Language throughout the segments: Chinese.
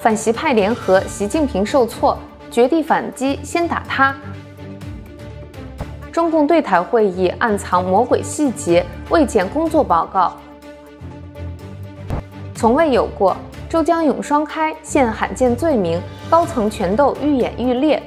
反习派联合，习近平受挫，绝地反击，先打他。中共对台会议暗藏魔鬼细节，未检工作报告从未有过。周江勇双开现罕见罪名，高层权斗愈演愈烈。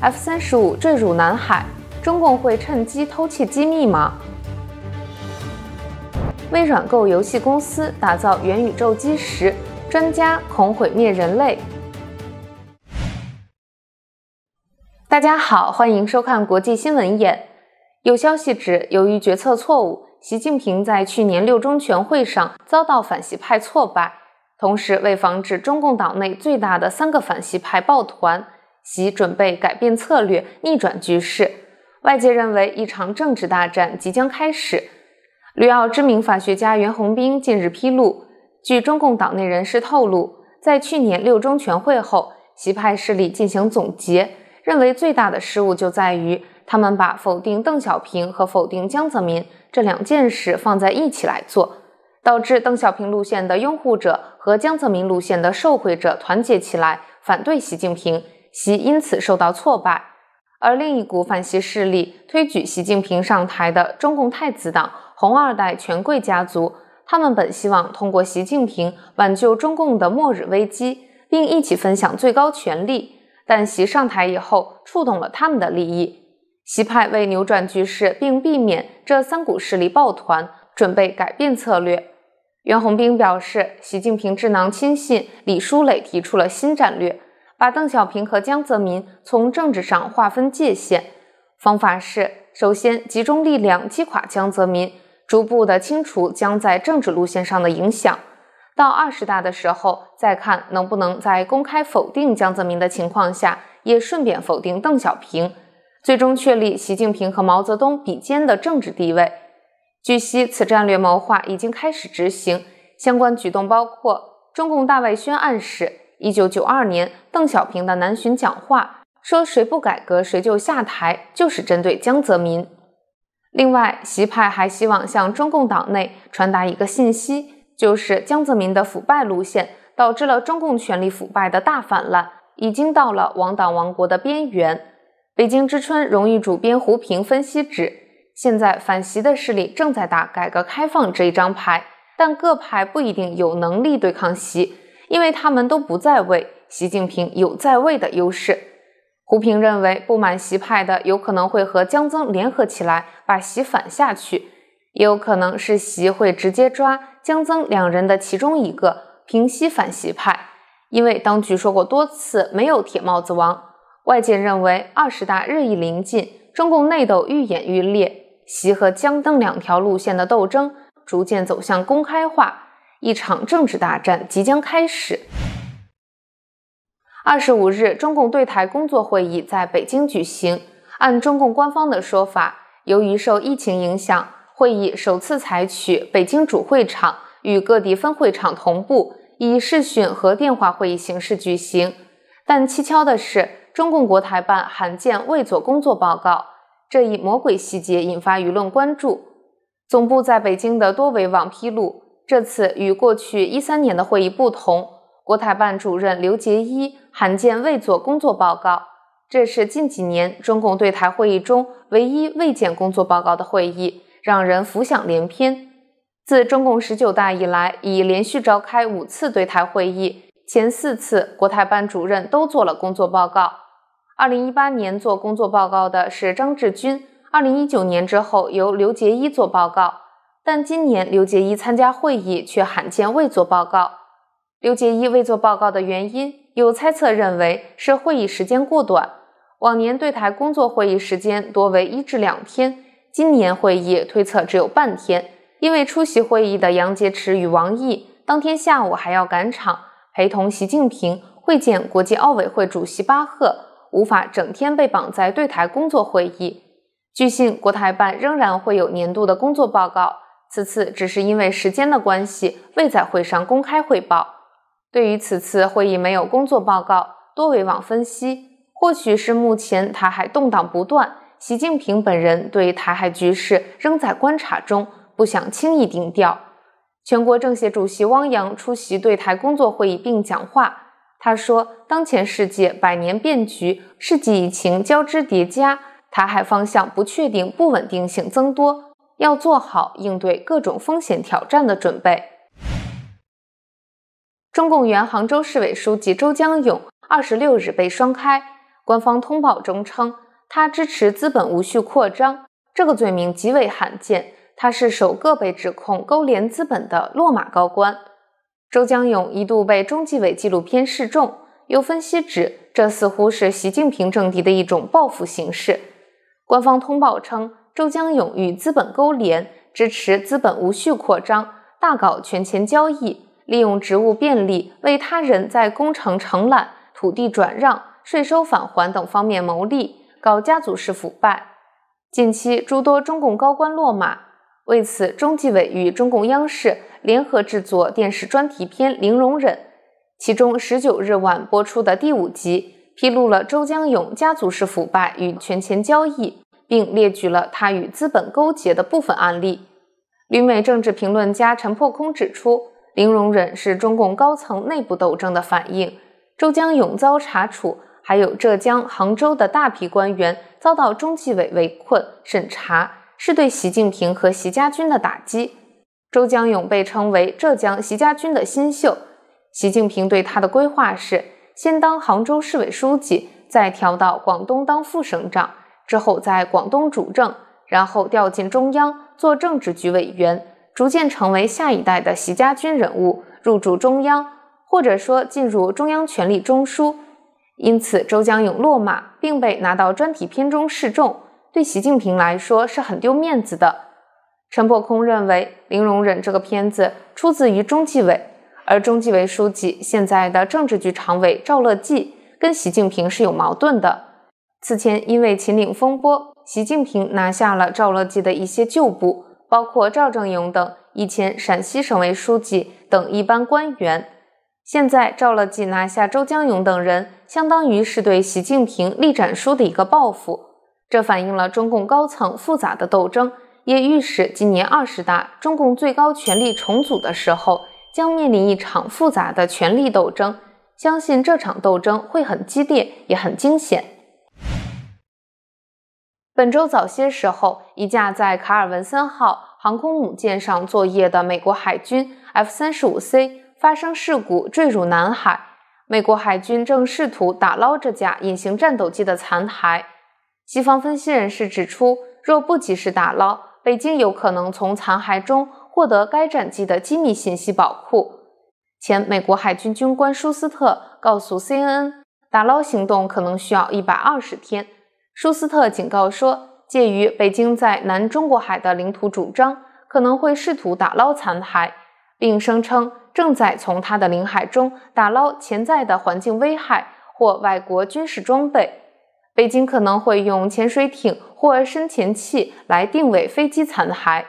F 三十五坠入南海，中共会趁机偷窃机密吗？微软购游戏公司，打造元宇宙基石。专家恐毁灭人类。大家好，欢迎收看《国际新闻眼》。有消息指，由于决策错误，习近平在去年六中全会上遭到反习派挫败。同时，为防止中共党内最大的三个反习派抱团，习准备改变策略，逆转局势。外界认为，一场政治大战即将开始。旅澳知名法学家袁宏斌近日披露。据中共党内人士透露，在去年六中全会后，习派势力进行总结，认为最大的失误就在于他们把否定邓小平和否定江泽民这两件事放在一起来做，导致邓小平路线的拥护者和江泽民路线的受贿者团结起来反对习近平，习因此受到挫败。而另一股反习势力推举习近平上台的中共太子党、红二代权贵家族。他们本希望通过习近平挽救中共的末日危机，并一起分享最高权力。但习上台以后，触动了他们的利益。习派为扭转局势，并避免这三股势力抱团，准备改变策略。袁宏斌表示，习近平智囊亲信李书磊提出了新战略，把邓小平和江泽民从政治上划分界限。方法是首先集中力量击垮江泽民。逐步的清除将在政治路线上的影响，到二十大的时候再看能不能在公开否定江泽民的情况下，也顺便否定邓小平，最终确立习近平和毛泽东比肩的政治地位。据悉，此战略谋划已经开始执行，相关举动包括中共大外宣暗示，一九九二年邓小平的南巡讲话说谁不改革谁就下台，就是针对江泽民。另外，习派还希望向中共党内传达一个信息，就是江泽民的腐败路线导致了中共权力腐败的大泛滥，已经到了亡党亡国的边缘。《北京之春》荣誉主编胡平分析指，现在反习的势力正在打改革开放这一张牌，但各派不一定有能力对抗习，因为他们都不在位，习近平有在位的优势。胡平认为，不满习派的有可能会和江曾联合起来，把习反下去；也有可能是习会直接抓江曾两人的其中一个，平息反习派。因为当局说过多次，没有铁帽子王。外界认为，二十大日益临近，中共内斗愈演愈烈，习和江曾两条路线的斗争逐渐走向公开化，一场政治大战即将开始。二十五日，中共对台工作会议在北京举行。按中共官方的说法，由于受疫情影响，会议首次采取北京主会场与各地分会场同步，以视讯和电话会议形式举行。但蹊跷的是，中共国台办罕见未作工作报告，这一魔鬼细节引发舆论关注。总部在北京的多维网披露，这次与过去一三年的会议不同。国台办主任刘结一罕见未做工作报告，这是近几年中共对台会议中唯一未见工作报告的会议，让人浮想联翩。自中共十九大以来，已连续召开五次对台会议，前四次国台办主任都做了工作报告。二零一八年做工作报告的是张志军，二零一九年之后由刘结一做报告，但今年刘结一参加会议却罕见未做报告。刘捷一未做报告的原因，有猜测认为是会议时间过短。往年对台工作会议时间多为一至两天，今年会议推测只有半天。因为出席会议的杨洁篪与王毅当天下午还要赶场陪同习近平会见国际奥委会主席巴赫，无法整天被绑在对台工作会议。据信国台办仍然会有年度的工作报告，此次只是因为时间的关系未在会上公开汇报。对于此次会议没有工作报告，多维网分析或许是目前台海动荡不断，习近平本人对台海局势仍在观察中，不想轻易定调。全国政协主席汪洋出席对台工作会议并讲话，他说：“当前世界百年变局、世纪疫情交织叠加，台海方向不确定、不稳定性增多，要做好应对各种风险挑战的准备。”中共原杭州市委书记周江勇二十六日被双开。官方通报中称，他支持资本无序扩张，这个罪名极为罕见。他是首个被指控勾连资本的落马高官。周江勇一度被中纪委纪录片示众，有分析指，这似乎是习近平政敌的一种报复形式。官方通报称，周江勇与资本勾连，支持资本无序扩张，大搞权钱交易。利用职务便利为他人在工程承揽、土地转让、税收返还等方面谋利，搞家族式腐败。近期诸多中共高官落马，为此中纪委与中共央视联合制作电视专题片《零容忍》，其中十九日晚播出的第五集披露了周江勇家族式腐败与权钱交易，并列举了他与资本勾结的部分案例。旅美政治评论家陈破空指出。零容忍是中共高层内部斗争的反映，周江勇遭查处，还有浙江杭州的大批官员遭到中纪委围困审查，是对习近平和习家军的打击。周江勇被称为浙江习家军的新秀，习近平对他的规划是先当杭州市委书记，再调到广东当副省长，之后在广东主政，然后调进中央做政治局委员。逐渐成为下一代的习家军人物，入驻中央，或者说进入中央权力中枢。因此，周江勇落马并被拿到专题片中示众，对习近平来说是很丢面子的。陈破空认为，零容忍这个片子出自于中纪委，而中纪委书记现在的政治局常委赵乐际跟习近平是有矛盾的。此前因为秦岭风波，习近平拿下了赵乐际的一些旧部。包括赵正永等以前陕西省委书记等一般官员，现在赵乐际拿下周江勇等人，相当于是对习近平立战书的一个报复。这反映了中共高层复杂的斗争，也预示今年二十大中共最高权力重组的时候，将面临一场复杂的权力斗争。相信这场斗争会很激烈，也很惊险。本周早些时候，一架在卡尔文森号航空母舰上作业的美国海军 F-35C 发生事故，坠入南海。美国海军正试图打捞这架隐形战斗机的残骸。西方分析人士指出，若不及时打捞，北京有可能从残骸中获得该战机的机密信息宝库。前美国海军军官舒斯特告诉 CNN，打捞行动可能需要一百二十天。舒斯特警告说，鉴于北京在南中国海的领土主张，可能会试图打捞残骸，并声称正在从他的领海中打捞潜在的环境危害或外国军事装备。北京可能会用潜水艇或深潜器来定位飞机残骸。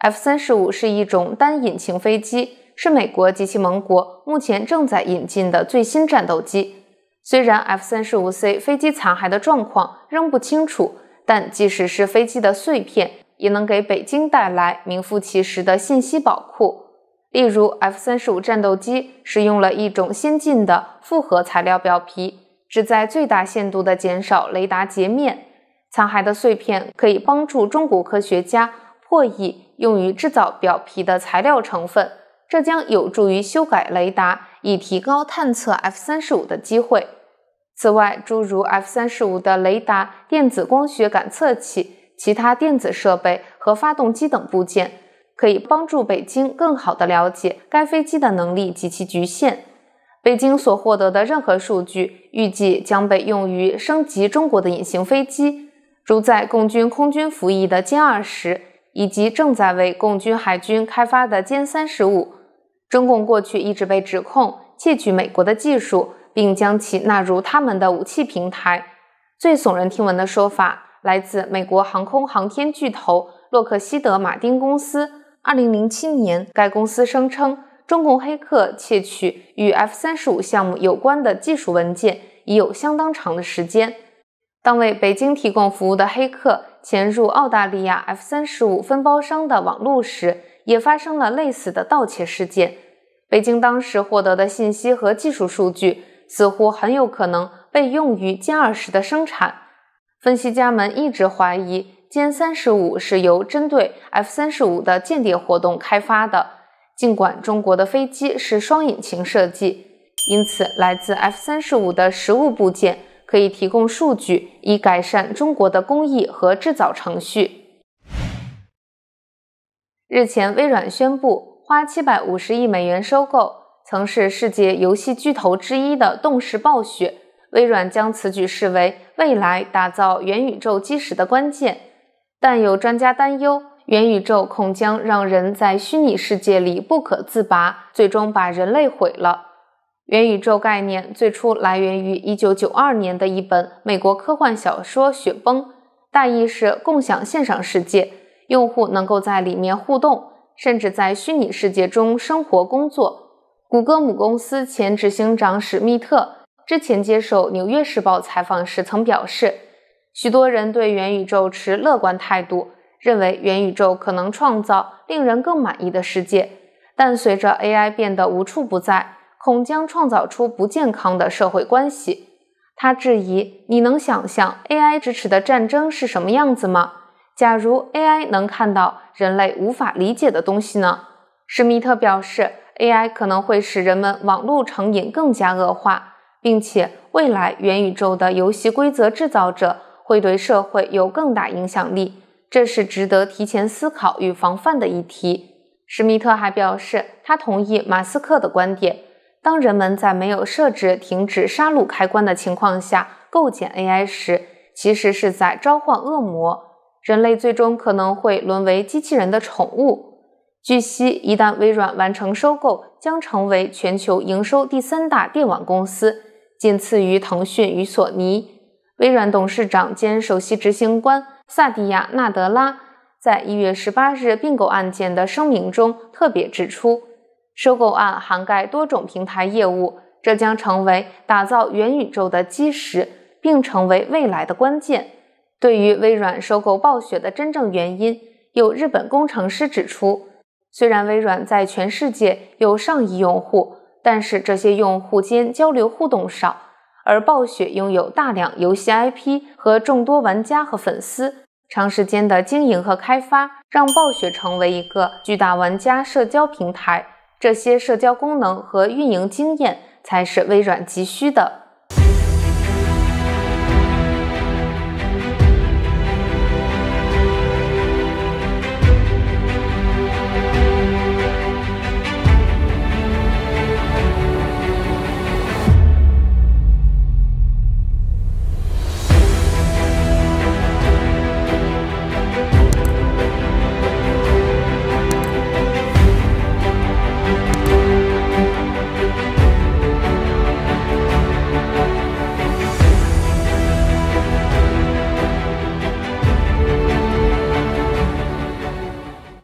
F 三十五是一种单引擎飞机，是美国及其盟国目前正在引进的最新战斗机。虽然 F-35C 飞机残骸的状况仍不清楚，但即使是飞机的碎片，也能给北京带来名副其实的信息宝库。例如，F-35 战斗机使用了一种先进的复合材料表皮，旨在最大限度地减少雷达截面。残骸的碎片可以帮助中国科学家破译用于制造表皮的材料成分。这将有助于修改雷达，以提高探测 F 三十五的机会。此外，诸如 F 三十五的雷达、电子光学感测器、其他电子设备和发动机等部件，可以帮助北京更好地了解该飞机的能力及其局限。北京所获得的任何数据，预计将被用于升级中国的隐形飞机，如在共军空军服役的歼二十，以及正在为共军海军开发的歼三十五。中共过去一直被指控窃取美国的技术，并将其纳入他们的武器平台。最耸人听闻的说法来自美国航空航天巨头洛克希德马丁公司。二零零七年，该公司声称，中共黑客窃取与 F 三十五项目有关的技术文件已有相当长的时间。当为北京提供服务的黑客潜入澳大利亚 F 三十五分包商的网络时，也发生了类似的盗窃事件。北京当时获得的信息和技术数据，似乎很有可能被用于歼二十的生产。分析家们一直怀疑歼三十五是由针对 F 三十五的间谍活动开发的。尽管中国的飞机是双引擎设计，因此来自 F 三十五的实物部件可以提供数据，以改善中国的工艺和制造程序。日前，微软宣布花七百五十亿美元收购曾是世界游戏巨头之一的动视暴雪。微软将此举视为未来打造元宇宙基石的关键。但有专家担忧，元宇宙恐将让人在虚拟世界里不可自拔，最终把人类毁了。元宇宙概念最初来源于一九九二年的一本美国科幻小说《雪崩》，大意是共享线上世界。用户能够在里面互动，甚至在虚拟世界中生活、工作。谷歌母公司前执行长史密特之前接受《纽约时报》采访时曾表示，许多人对元宇宙持乐观态度，认为元宇宙可能创造令人更满意的世界。但随着 AI 变得无处不在，恐将创造出不健康的社会关系。他质疑：“你能想象 AI 支持的战争是什么样子吗？”假如 AI 能看到人类无法理解的东西呢？施密特表示，AI 可能会使人们网络成瘾更加恶化，并且未来元宇宙的游戏规则制造者会对社会有更大影响力，这是值得提前思考与防范的议题。施密特还表示，他同意马斯克的观点：当人们在没有设置停止杀戮开关的情况下构建 AI 时，其实是在召唤恶魔。人类最终可能会沦为机器人的宠物。据悉，一旦微软完成收购，将成为全球营收第三大电网公司，仅次于腾讯与索尼。微软董事长兼首席执行官萨蒂亚·纳德拉在1月18日并购案件的声明中特别指出，收购案涵盖多种平台业务，这将成为打造元宇宙的基石，并成为未来的关键。对于微软收购暴雪的真正原因，有日本工程师指出：虽然微软在全世界有上亿用户，但是这些用户间交流互动少；而暴雪拥有大量游戏 IP 和众多玩家和粉丝，长时间的经营和开发让暴雪成为一个巨大玩家社交平台。这些社交功能和运营经验才是微软急需的。